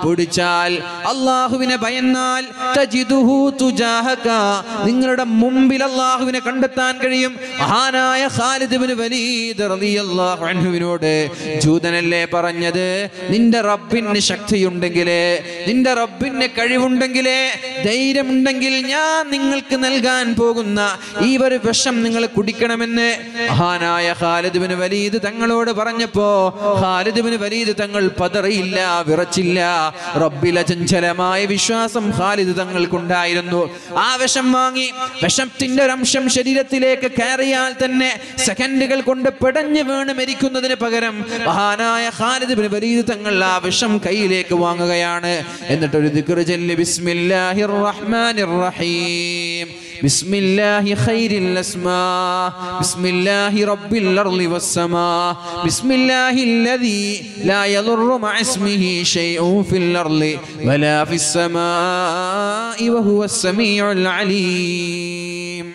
പിടിച്ചാൽ അള്ളാഹുവിനെ ഭയന്നാൽ നിങ്ങളുടെ മുമ്പിൽ അള്ളാഹുവിനെ കണ്ടെത്താൻ കഴിയും മഹാനായ ഖാലിദ്ബിന് വലീദ്ഹുവിനോട് ജൂതനല്ലേ പറഞ്ഞത് നിന്റെ റബ്ബിന് ശക്തിയുണ്ടെങ്കിലേ നിന്റെ റബ്ബിന് കഴിവുണ്ടെങ്കിലേ ധൈര്യമുണ്ടെങ്കിൽ ഞാൻ നിങ്ങൾക്ക് നൽകാൻ പോകുന്ന ഈ ഒരു വിഷം നിങ്ങൾ കുടിക്കണമെന്ന് മഹാനായ ഖാലിദ്ബിന് വലീദ് തങ്ങളോട് പറഞ്ഞപ്പോ ഖാലിദ്ബിന് വലീദ് തങ്ങൾ പതറിയില്ല വിറച്ചില്ല റബ്ബിലെ ചഞ്ചലമായ വിശ്വാസം ഖാലിദ് തങ്ങൾക്കുണ്ടായിരുന്നു ആ വിഷം വാങ്ങി വിഷത്തിന്റെ ഒരംശം ശരീരത്തിലേക്ക് കയറിയാൽ തന്നെ സെക്കൻഡുകൾ കൊണ്ട് പെടഞ്ഞ് വീണ് മരിക്കുന്നതിന് പകരം മഹാനായ ഖാലിദ് ബിൻ വലീദ് തങ്ങൾ ആ വിഷം കയ്യിലേക്ക് വാങ്ങുകയാണ് എന്നിട്ടൊരു ദിക്ർ ചൊല്ലി ബിസ്മില്ലാഹിർ റഹ്മാനിർ റഹീം بسم الله خير الأسماء بسم الله رب الأرض والسماء بسم الله الذي لا يضر مع اسمه شيء في الأرض ولا في السماء وهو السميع العليم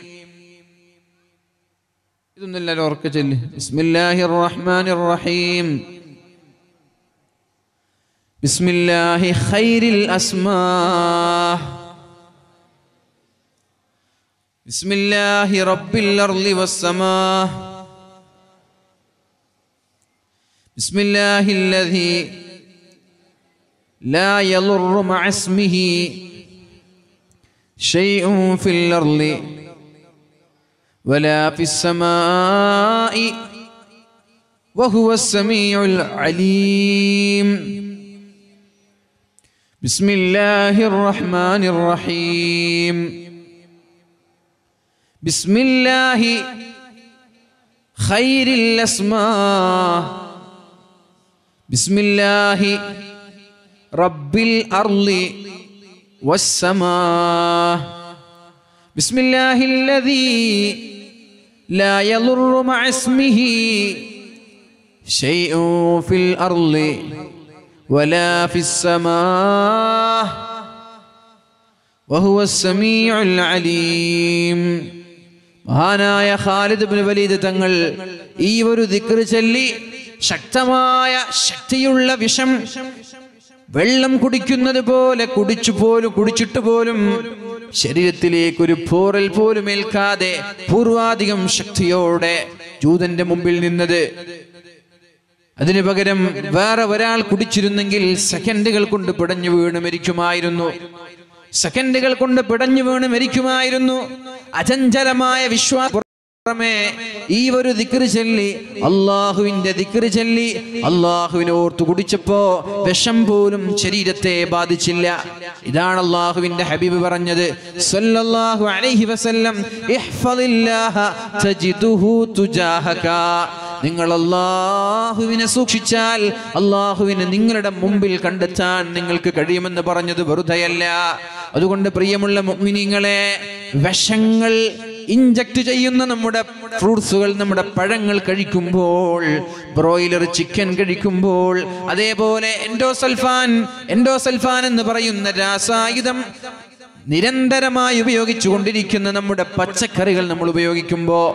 بسم الله الرحمن الرحيم بسم الله خير الأسماء بسم الله رب الأرض والسماء بسم الله الذي لا يضر مع اسمه شيء في الأرض ولا في السماء وهو السميع العليم بسم الله الرحمن الرحيم بسم الله خير الأسماء بسم الله رب الأرض والسماء بسم الله الذي لا يضر مع اسمه شيء في الأرض ولا في السماء وهو السميع العليم മഹാനായ ഖാലിദ് ബിൻ വലീദ് തങ്ങൾ ഈ ഒരു ദിക്ർ ചൊല്ലി ശക്തമായ ശക്തിയുള്ള വിഷം വെള്ളം കുടിക്കുന്നത് പോലെ കുടിച്ചു പോലും കുടിച്ചിട്ട് പോലും ശരീരത്തിലേക്ക് ഒരു പോറൽ പോലും ഏൽക്കാതെ പൂർവാധികം ശക്തിയോടെ ജൂതന്റെ മുമ്പിൽ നിന്നത് അതിനു പകരം വേറെ ഒരാൾ കുടിച്ചിരുന്നെങ്കിൽ സെക്കൻഡുകൾ കൊണ്ട് പിടഞ്ഞു വീണ് മരിക്കുമായിരുന്നു സെക്കൻഡുകൾ കൊണ്ട് പിടഞ്ഞു വീണ് മരിക്കുമായിരുന്നു അചഞ്ചലമായ വിശ്വാസ പുറമേ ഈ ഒരു ദിക്റ് ചൊല്ലി അള്ളാഹുവിന്റെ ദിക്റ് ചൊല്ലി അള്ളാഹുവിനെ ഓർത്തു കുടിച്ചപ്പോ വിഷം പോലും ശരീരത്തെ ബാധിച്ചില്ല ഇതാണ് അള്ളാഹുവിന്റെ ഹബീബ് പറഞ്ഞത് സല്ലല്ലാഹു അലൈഹി വസല്ലം തുജാഹക നിങ്ങൾ അള്ളാഹുവിനെ സൂക്ഷിച്ചാൽ അള്ളാഹുവിനെ നിങ്ങളുടെ മുമ്പിൽ കണ്ടെത്താൻ നിങ്ങൾക്ക് കഴിയുമെന്ന് പറഞ്ഞത് വെറുതെയല്ല അതുകൊണ്ട് പ്രിയമുള്ള മുഗ്മിനിങ്ങളെ വിഷങ്ങൾ ഇഞ്ചക്ട് ചെയ്യുന്ന നമ്മുടെ ഫ്രൂട്ട്സുകൾ നമ്മുടെ പഴങ്ങൾ കഴിക്കുമ്പോൾ ബ്രോയിലർ ചിക്കൻ കഴിക്കുമ്പോൾ അതേപോലെ എൻഡോസൽഫാൻ എൻഡോസൽഫാൻ എന്ന് പറയുന്ന രാസായുധം നിരന്തരമായി ഉപയോഗിച്ചു കൊണ്ടിരിക്കുന്ന നമ്മുടെ പച്ചക്കറികൾ നമ്മൾ ഉപയോഗിക്കുമ്പോൾ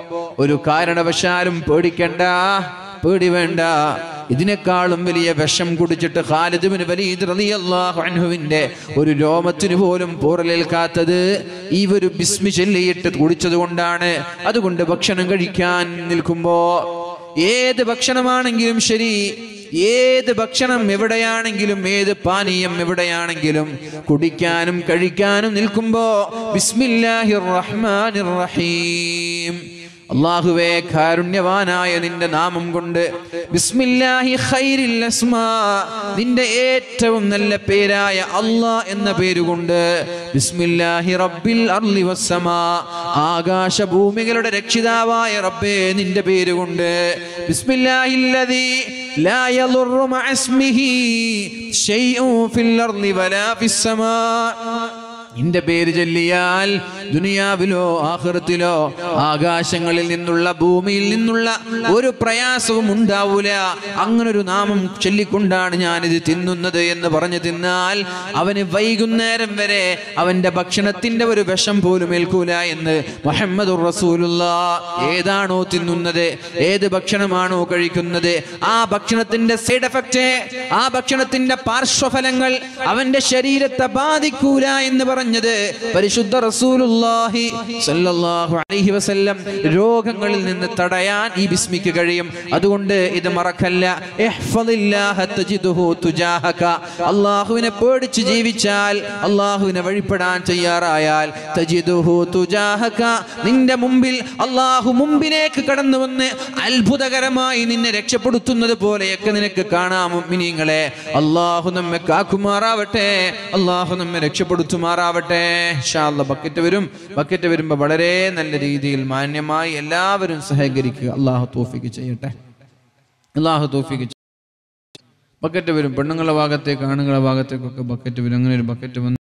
ഒരു കാരണവശാലും പേടിക്കണ്ട പേടി വേണ്ട ഇതിനേക്കാളും വലിയ വിഷം കുടിച്ചിട്ട് ഖാലിദുബിന് വലീദ് അൻഹുവിന്റെ ഒരു രോമത്തിന് പോലും പോറലേൽക്കാത്തത് ഈ ഒരു ബിസ്മി ചൊല്ലിയിട്ട് കുടിച്ചത് കൊണ്ടാണ് അതുകൊണ്ട് ഭക്ഷണം കഴിക്കാൻ നിൽക്കുമ്പോ ഏത് ഭക്ഷണമാണെങ്കിലും ശരി ഏത് ഭക്ഷണം എവിടെയാണെങ്കിലും ഏത് പാനീയം എവിടെയാണെങ്കിലും കുടിക്കാനും കഴിക്കാനും നിൽക്കുമ്പോ ബിസ്മില്ലാഹിർ റഹ്മാനിർ റഹീം അള്ളാഹുവേ കാരുണ്യവാനായ നിന്റെ നാമം കൊണ്ട് ബിസ്മില്ലാഹി ഖൈരിൽ അസ്മാ നിന്റെ ഏറ്റവും നല്ല പേരായ അള്ളാ എന്ന പേരുകൊണ്ട് ബിസ്മില്ലാഹി റബ്ബിൽ ആകാശ ഭൂമികളുടെ രക്ഷിതാവായ റബ്ബേ നിന്റെ പേരുകൊണ്ട് ബിസ്മില്ലാഹില്ലദീ നിന്റെ പേര് ചൊല്ലിയാൽ ദുനിയാവിലോ ആഹൃത്തിലോ ആകാശങ്ങളിൽ നിന്നുള്ള ഭൂമിയിൽ നിന്നുള്ള ഒരു പ്രയാസവും ഉണ്ടാവൂല അങ്ങനൊരു നാമം ചൊല്ലിക്കൊണ്ടാണ് ഞാനിത് തിന്നുന്നത് എന്ന് പറഞ്ഞു തിന്നാൽ അവന് വൈകുന്നേരം വരെ അവന്റെ ഭക്ഷണത്തിന്റെ ഒരു വിഷം പോലും ഏൽക്കൂല എന്ന് മുഹമ്മദ് റസൂലുള്ള ഏതാണോ തിന്നുന്നത് ഏത് ഭക്ഷണമാണോ കഴിക്കുന്നത് ആ ഭക്ഷണത്തിന്റെ സൈഡ് എഫക്റ്റ് ആ ഭക്ഷണത്തിന്റെ പാർശ്വഫലങ്ങൾ അവന്റെ ശരീരത്തെ ബാധിക്കൂല എന്ന് പറഞ്ഞു പറഞ്ഞത് പരിശുദ്ധ റസൂലുല്ലാഹി സല്ലല്ലാഹു അലൈഹി വസല്ലം രോഗങ്ങളിൽ നിന്ന് തടയാൻ ഈ ബിസ്മിക്ക് കഴിയും അതുകൊണ്ട് ഇത് മറക്കല്ല തജിദുഹു തുജാഹക അല്ലാഹുവിനെ പേടിച്ച് ജീവിച്ചാൽ അല്ലാഹുവിനെ വഴിപ്പെടാൻ തയ്യാറായാൽ നിന്റെ മുമ്പിൽ അള്ളാഹു മുമ്പിലേക്ക് കടന്നു വന്ന് അത്ഭുതകരമായി നിന്നെ രക്ഷപ്പെടുത്തുന്നത് പോലെയൊക്കെ നിനക്ക് കാണാം മുഅ്മിനീങ്ങളെ അല്ലാഹു നമ്മെ കാക്കുമാറാവട്ടെ അല്ലാഹു നമ്മെ രക്ഷപ്പെടുത്തുമാറാവട്ടെ ഉണ്ടാവട്ടെ ഷാള്ള ബക്കറ്റ് വരും ബക്കറ്റ് വരുമ്പോൾ വളരെ നല്ല രീതിയിൽ മാന്യമായി എല്ലാവരും സഹകരിക്കുക അള്ളാഹു തോഫിക്ക് ചെയ്യട്ടെ അള്ളാഹു തോഫിക്ക് ബക്കറ്റ് വരും പെണ്ണുങ്ങളുടെ ഭാഗത്തേക്ക് ആണുങ്ങളുടെ ഭാഗത്തേക്കൊക്കെ ബക്കറ്റ് വരും അങ്ങനെ ഒരു ബക്കറ്റ് വന്നു